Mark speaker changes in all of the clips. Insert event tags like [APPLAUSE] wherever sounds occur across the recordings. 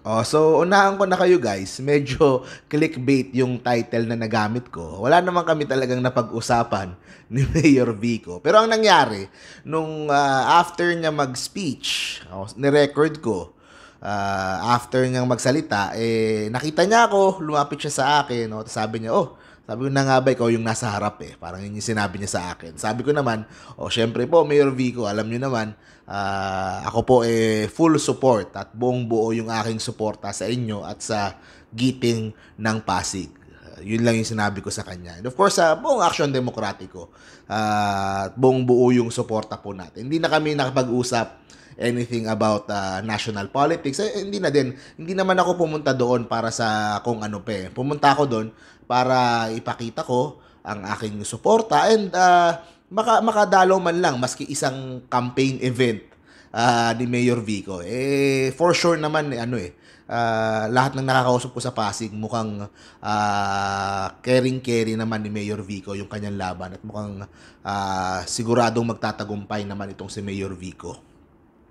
Speaker 1: Oh, so unahan ko na kayo guys, medyo clickbait yung title na nagamit ko. Wala naman kami talagang napag-usapan [LAUGHS] ni Mayor Vico. Pero ang nangyari, nung uh, after niya mag-speech, oh, ni-record ko, uh, after niyang magsalita, eh, nakita niya ako, lumapit siya sa akin, oh, sabi niya, oh, sabi ko na nga ba ikaw yung nasa harap eh. Parang yun yung sinabi niya sa akin. Sabi ko naman, o oh, syempre po Mayor Vico, alam niyo naman, uh, ako po eh full support at buong buo yung aking suporta sa inyo at sa giting ng Pasig. Ah, yun lang yung sinabi ko sa kanya. And of course, uh, buong action demokratiko. Uh, buong buo yung suporta po natin. Hindi na kami nakapag-usap anything about uh, national politics. Eh, hindi na din, hindi naman ako pumunta doon para sa kung ano pe. Eh. Pumunta ako doon para ipakita ko ang aking suporta and uh, maka, makadalo man lang maski isang campaign event uh, ni Mayor Vico. Eh, for sure naman, eh, ano eh, uh, lahat ng nakakausap ko sa Pasig mukhang uh, caring-caring naman ni Mayor Vico yung kanyang laban at mukhang uh, siguradong magtatagumpay naman itong si Mayor Vico.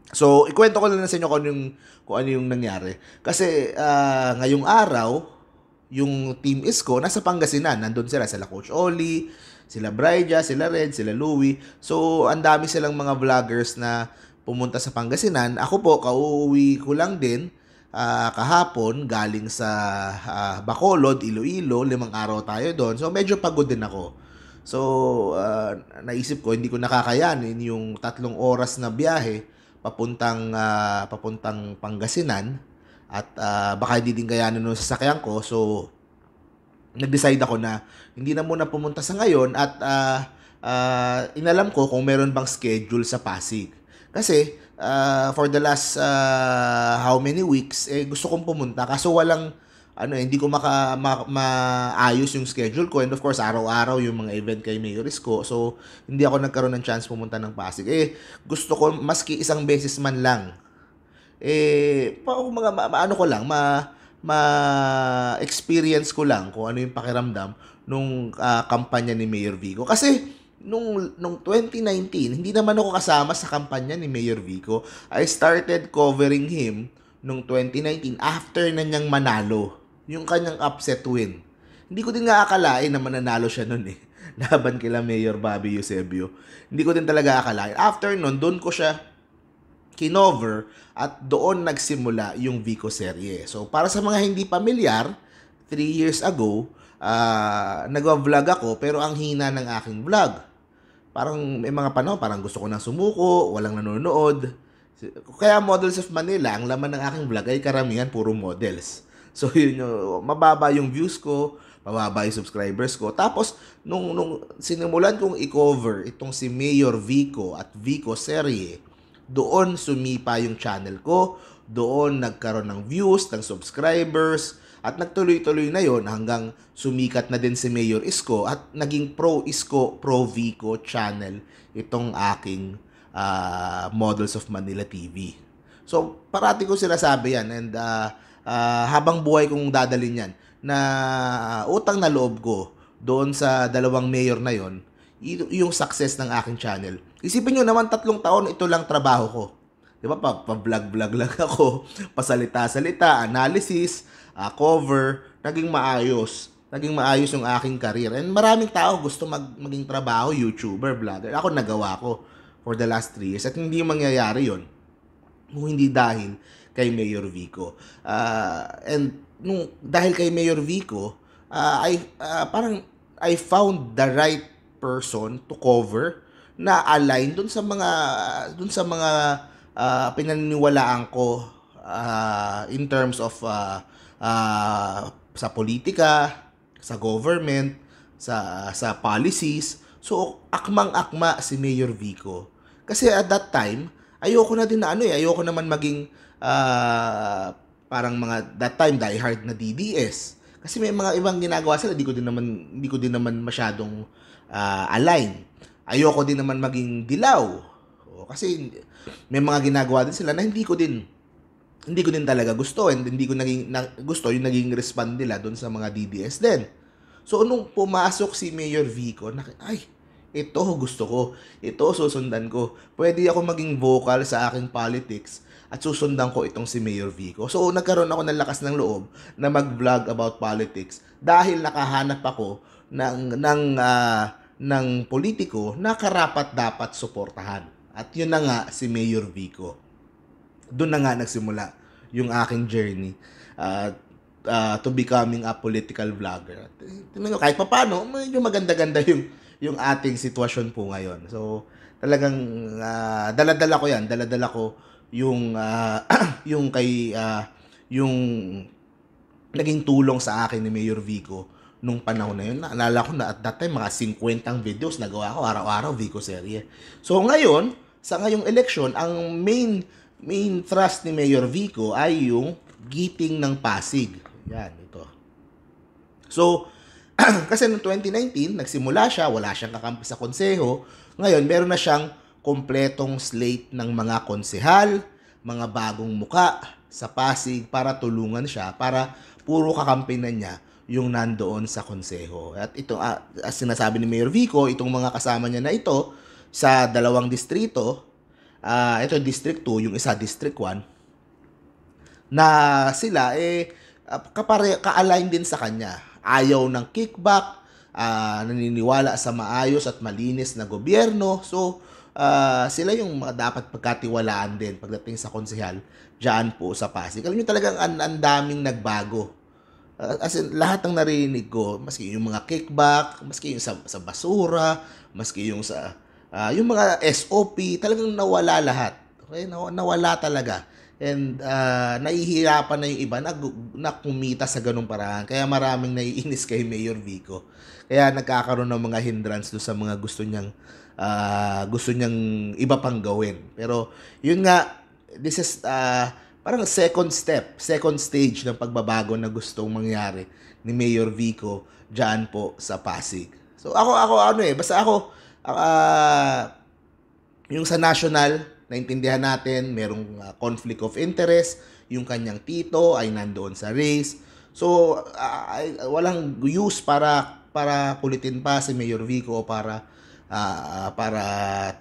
Speaker 1: So, ikwento ko lang sa inyo kung ano yung, kung ano yung nangyari. Kasi uh, ngayong araw, yung team is ko, nasa Pangasinan. Nandun sila, sila Coach Oli, sila Bryja, sila Red, sila Louie. So, ang dami silang mga vloggers na pumunta sa Pangasinan. Ako po, kauwi ko lang din uh, kahapon galing sa uh, Bacolod, Iloilo. Limang araw tayo doon. So, medyo pagod din ako. So, uh, naisip ko, hindi ko nakakayanin yung tatlong oras na biyahe papuntang uh, papuntang Pangasinan at uh, baka hindi din kaya nung sasakyan ko so nag-decide ako na hindi na muna pumunta sa ngayon at uh, uh, inalam ko kung meron bang schedule sa Pasig. Kasi uh, for the last uh, how many weeks eh gusto kong pumunta kaso walang ano hindi ko maka ma, maayos yung schedule ko and of course araw-araw yung mga event kay Mayor ko so hindi ako nagkaroon ng chance pumunta ng Pasig eh gusto ko maski isang beses man lang eh pa mga ma, ano ko lang ma ma-experience ko lang kung ano yung pakiramdam nung uh, kampanya ni Mayor Vico. Kasi nung, nung 2019, hindi naman ako kasama sa kampanya ni Mayor Vico. I started covering him nung 2019 after na niyang manalo yung kanyang upset win. Hindi ko din nga akalain na mananalo siya noon eh. [LAUGHS] Laban kila Mayor Bobby Eusebio. Hindi ko din talaga akalain. After noon, doon ko siya kinover at doon nagsimula yung Vico Serie. So para sa mga hindi pamilyar, 3 years ago, uh, ah, nagwa-vlog ako pero ang hina ng aking vlog. Parang may mga panahon, parang gusto ko nang sumuko, walang nanonood. Kaya Models of Manila, ang laman ng aking vlog ay karamihan puro models So [LAUGHS] yun yung, mababa yung views ko, mababa yung subscribers ko. Tapos, nung, nung sinimulan kong i-cover itong si Mayor Vico at Vico Serie, doon sumipa yung channel ko, doon nagkaroon ng views, ng subscribers, at nagtuloy-tuloy na yon hanggang sumikat na din si Mayor Isko at naging pro Isko, pro Vico channel itong aking uh, Models of Manila TV. So, parati ko sinasabi yan and uh, uh, habang buhay kong dadalin yan na ah, utang na loob ko doon sa dalawang mayor na yon yung success ng aking channel. Isipin nyo naman, tatlong taon, ito lang trabaho ko. Di ba? Pa-vlog-vlog lang [LAUGHS] ako. Pasalita-salita, analysis, uh, cover. Naging maayos. Naging maayos yung aking career. And maraming tao gusto mag maging trabaho, YouTuber, vlogger. Ako nagawa ko for the last 3 years. At hindi mangyayari yon kung hindi dahil kay Mayor Vico. Uh, and nung, dahil kay Mayor Vico, uh, I, uh, parang I found the right person to cover na align doon sa mga doon sa mga uh, pinaniniwalaan ko uh, in terms of uh, uh, sa politika, sa government, sa sa policies. So akmang-akma si Mayor Vico. Kasi at that time, ayoko na din na ano eh, ayoko naman maging uh, parang mga that time diehard na DDS. Kasi may mga ibang ginagawa sila, hindi ko din naman hindi ko din naman masyadong uh, align. Ayoko din naman maging dilaw. O, kasi may mga ginagawa din sila na hindi ko din hindi ko din talaga gusto and hindi ko naging na, gusto yung naging respond nila doon sa mga DDS din. So nung pumasok si Mayor Vico, na, ay ito gusto ko, ito susundan ko. Pwede ako maging vocal sa aking politics at susundan ko itong si Mayor Vico. So nagkaroon ako ng lakas ng loob na mag-vlog about politics dahil nakahanap ako ng ng uh, ng politiko na karapat dapat suportahan. At yun na nga si Mayor Vico. Doon na nga nagsimula yung aking journey. At uh, uh, to becoming a political vlogger. Eh, tingnan kahit papaano, medyo maganda-ganda yung yung ating sitwasyon po ngayon. So, talagang uh, daladala ko 'yan, daladala ko yung uh, [CLEARS THROAT] yung kay uh, yung naging tulong sa akin ni Mayor Vico nung panahon na yun. Naalala ko na at that time mga 50 videos na gawa ko araw-araw Vico serye. So ngayon, sa ngayong election, ang main main thrust ni Mayor Vico ay yung giting ng Pasig. Yan, ito. So, [CLEARS THROAT] Kasi noong 2019, nagsimula siya, wala siyang kakampi sa konseho. Ngayon, meron na siyang kompletong slate ng mga konsehal, mga bagong muka sa Pasig para tulungan siya, para puro kakampi na niya yung nandoon sa konseho. At ito, uh, as sinasabi ni Mayor Vico, itong mga kasama niya na ito sa dalawang distrito, uh, ito District 2, yung isa District 1, na sila eh ah, kapare ka-align din sa kanya ayaw ng kickback, uh, naniniwala sa maayos at malinis na gobyerno. So, uh, sila yung dapat pagkatiwalaan din pagdating sa konsehal dyan po sa Pasig. Alam nyo talagang ang an daming nagbago. Uh, as in, lahat ng narinig ko, maski yung mga kickback, maski yung sa, sa basura, maski yung sa uh, yung mga SOP, talagang nawala lahat. Okay, nawala talaga. And uh, nahihirapan na yung iba na, na kumita sa ganung paraan. Kaya maraming naiinis kay Mayor Vico. Kaya nagkakaroon ng mga hindrance do sa mga gusto niyang uh, gusto niyang iba pang gawin. Pero yun nga, this is uh, parang second step, second stage ng pagbabago na gustong mangyari ni Mayor Vico diyan po sa Pasig. So ako ako ano eh, basta ako uh, yung sa national naintindihan natin, merong uh, conflict of interest, yung kanyang tito ay nandoon sa race. So, uh, ay, walang use para para kulitin pa si Mayor Vico para uh, para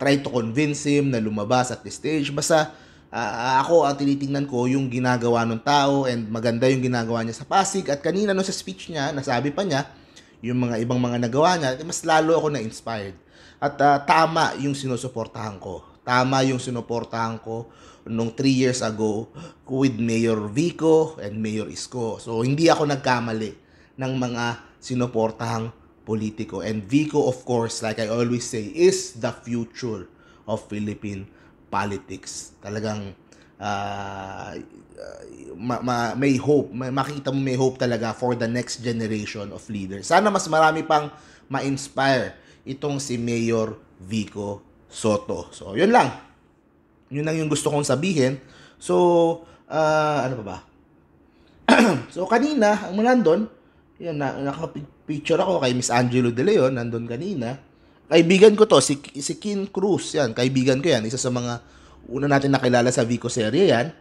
Speaker 1: try to convince him na lumabas at the stage. Basta uh, ako ang tinitingnan ko yung ginagawa ng tao and maganda yung ginagawa niya sa Pasig at kanina no sa speech niya, nasabi pa niya yung mga ibang mga nagawa niya, mas lalo ako na-inspired. At uh, tama yung sinusuportahan ko. Tama yung sinuportahan ko nung 3 years ago with Mayor Vico and Mayor Isko. So hindi ako nagkamali ng mga sinuportahang politiko. And Vico, of course, like I always say, is the future of Philippine politics. Talagang uh, ma, ma, may hope, may, makita mo may hope talaga for the next generation of leaders. Sana mas marami pang ma-inspire itong si Mayor Vico Soto. So, yun lang. Yun lang yung gusto kong sabihin. So, uh, ano pa ba? [CLEARS THROAT] so, kanina, ang mula nandun, yun, na, nakapicture ako kay Miss Angelo De Leon, nandun kanina. Kaibigan ko to, si, si Kin Cruz, yan, kaibigan ko yan, isa sa mga una natin nakilala sa Vico Serie yan.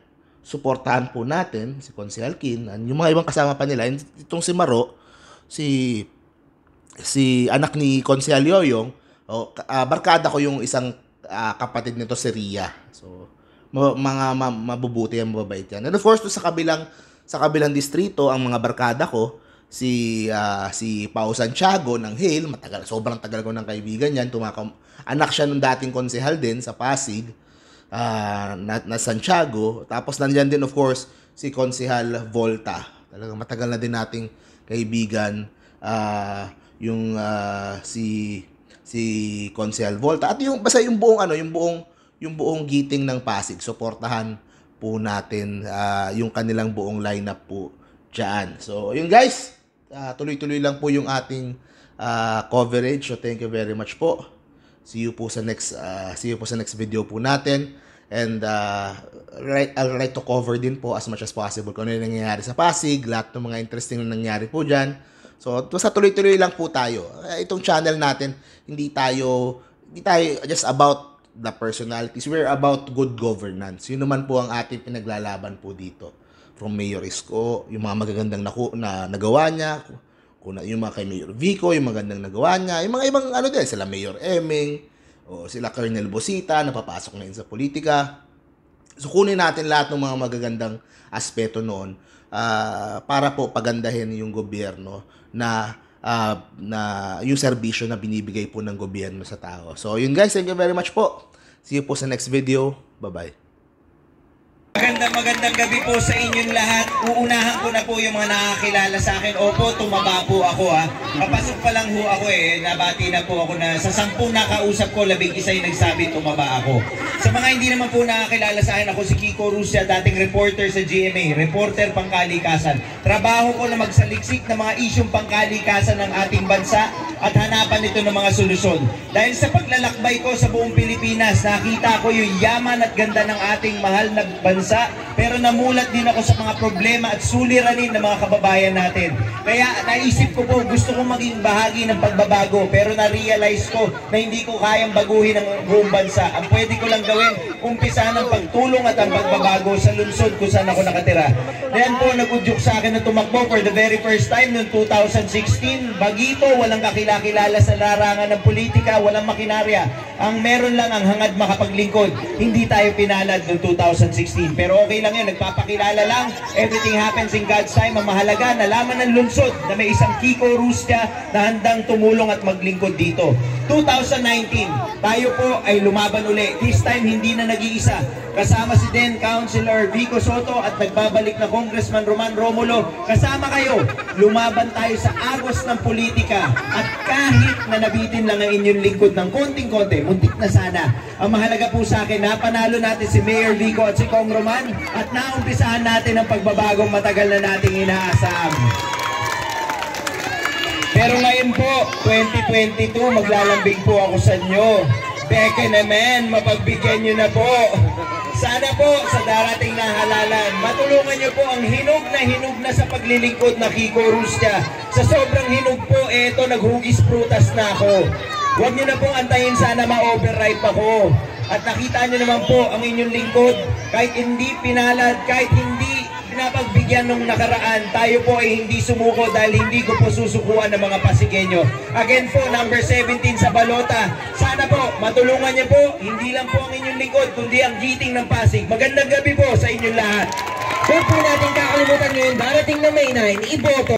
Speaker 1: Suportahan po natin si Consihal Kin, and yung mga ibang kasama pa nila, itong si Maro, si si anak ni Consihal Yoyong, Oh, uh, barkada ko yung isang uh, kapatid nito si Ria. So ma- mga ma- mabubuti ang mababait yan. And of course, sa kabilang sa kabilang distrito, ang mga barkada ko, si uh, si Pao Santiago ng Hale, matagal sobrang tagal ko ng kaibigan niyan, tumakam anak siya nung dating konsehal din sa Pasig uh, na, na Santiago. Tapos nandiyan din of course si konsehal Volta. Talaga matagal na din nating kaibigan uh, yung uh, si si Consel Volta at yung basta yung buong ano yung buong yung buong giting ng Pasig suportahan po natin uh, yung kanilang buong lineup po diyan. So yun guys, uh, tuloy-tuloy lang po yung ating uh, coverage. So thank you very much po. See you po sa next uh, see you po sa next video po natin. And uh, right, I'll try to cover din po as much as possible kung ano yung nangyayari sa Pasig, lahat ng mga interesting na nangyayari po dyan. So, sa tuloy-tuloy lang po tayo. Eh, itong channel natin, hindi tayo, hindi tayo just about the personalities. We're about good governance. Yun naman po ang ating pinaglalaban po dito. From Mayor Isko, yung mga magagandang naku, na nagawa niya, kuna yung mga kay Mayor Vico, yung magandang nagawa niya, yung mga ibang ano din, sila Mayor Eming, o sila Colonel Bosita, napapasok na yun sa politika. So kunin natin lahat ng mga magagandang aspeto noon uh, para po pagandahin yung gobyerno na uh, na yung serbisyo na binibigay po ng gobyerno sa tao. So yun guys, thank you very much po. See you po sa next video. Bye-bye
Speaker 2: magandang magandang gabi po sa inyong lahat. Uunahan ko na po yung mga nakakilala sa akin. Opo, tumaba po ako ha. Ah. Papasok pa lang ho ako eh. Nabati na po ako na sa sampung nakausap ko, labing isa yung nagsabi tumaba ako. Sa mga hindi naman po nakakilala sa akin, ako si Kiko Rusia, dating reporter sa GMA, reporter pangkalikasan. Trabaho ko na magsaliksik ng mga isyong pangkalikasan ng ating bansa at hanapan ito ng mga solusyon. Dahil sa paglalakbay ko sa buong Pilipinas, nakita ko yung yaman at ganda ng ating mahal na bansa pero namulat din ako sa mga problema at suliranin ng mga kababayan natin. Kaya naisip ko po, gusto kong maging bahagi ng pagbabago, pero na-realize ko na hindi ko kayang baguhin ang buong bansa. Ang pwede ko lang gawin, umpisahan ang pagtulong at ang pagbabago sa lungsod kung saan ako nakatira. Then po, nagudyok sa akin na tumakbo for the very first time noong 2016. Bagito, walang kakilakilala sa larangan ng politika, walang makinarya. Ang meron lang ang hangad makapaglingkod. Hindi tayo pinalad noong 2016. Pero okay lang yun, nagpapakilala lang. Everything happens in God's time. Ang mahalaga, nalaman ng lunsod na may isang Kiko Rustia na handang tumulong at maglingkod dito. 2019, tayo po ay lumaban uli. This time, hindi na nag-iisa. Kasama si Den Councilor Vico Soto at nagbabalik na Congressman Roman Romulo. Kasama kayo, lumaban tayo sa agos ng politika. At kahit na nabitin lang ang inyong lingkod ng konting-konti, muntik na sana ang mahalaga po sa akin, napanalo natin si Mayor Vico at si Kong Roman at naumpisahan natin ang pagbabagong matagal na nating inaasam. Pero ngayon po, 2022, maglalambing po ako sa inyo. Beke amen, mapagbigyan nyo na po. Sana po sa darating na halalan, matulungan nyo po ang hinog na hinog na sa paglilingkod na Kiko Rusya. Sa sobrang hinog po, eto, naghugis prutas na ako. Huwag nyo na pong antayin sana ma-override ako. At nakita niyo naman po ang inyong lingkod, kahit hindi pinalad, kahit hindi pinapagbigyan nung nakaraan, tayo po ay hindi sumuko dahil hindi ko po susukuan ng mga pasigenyo. Again po, number 17 sa balota. Sana po, matulungan niyo po, hindi lang po ang inyong lingkod, kundi ang giting ng Pasig. Magandang gabi po sa inyong lahat. Huwag po natin kakalimutan ngayon, darating na May 9, iboto.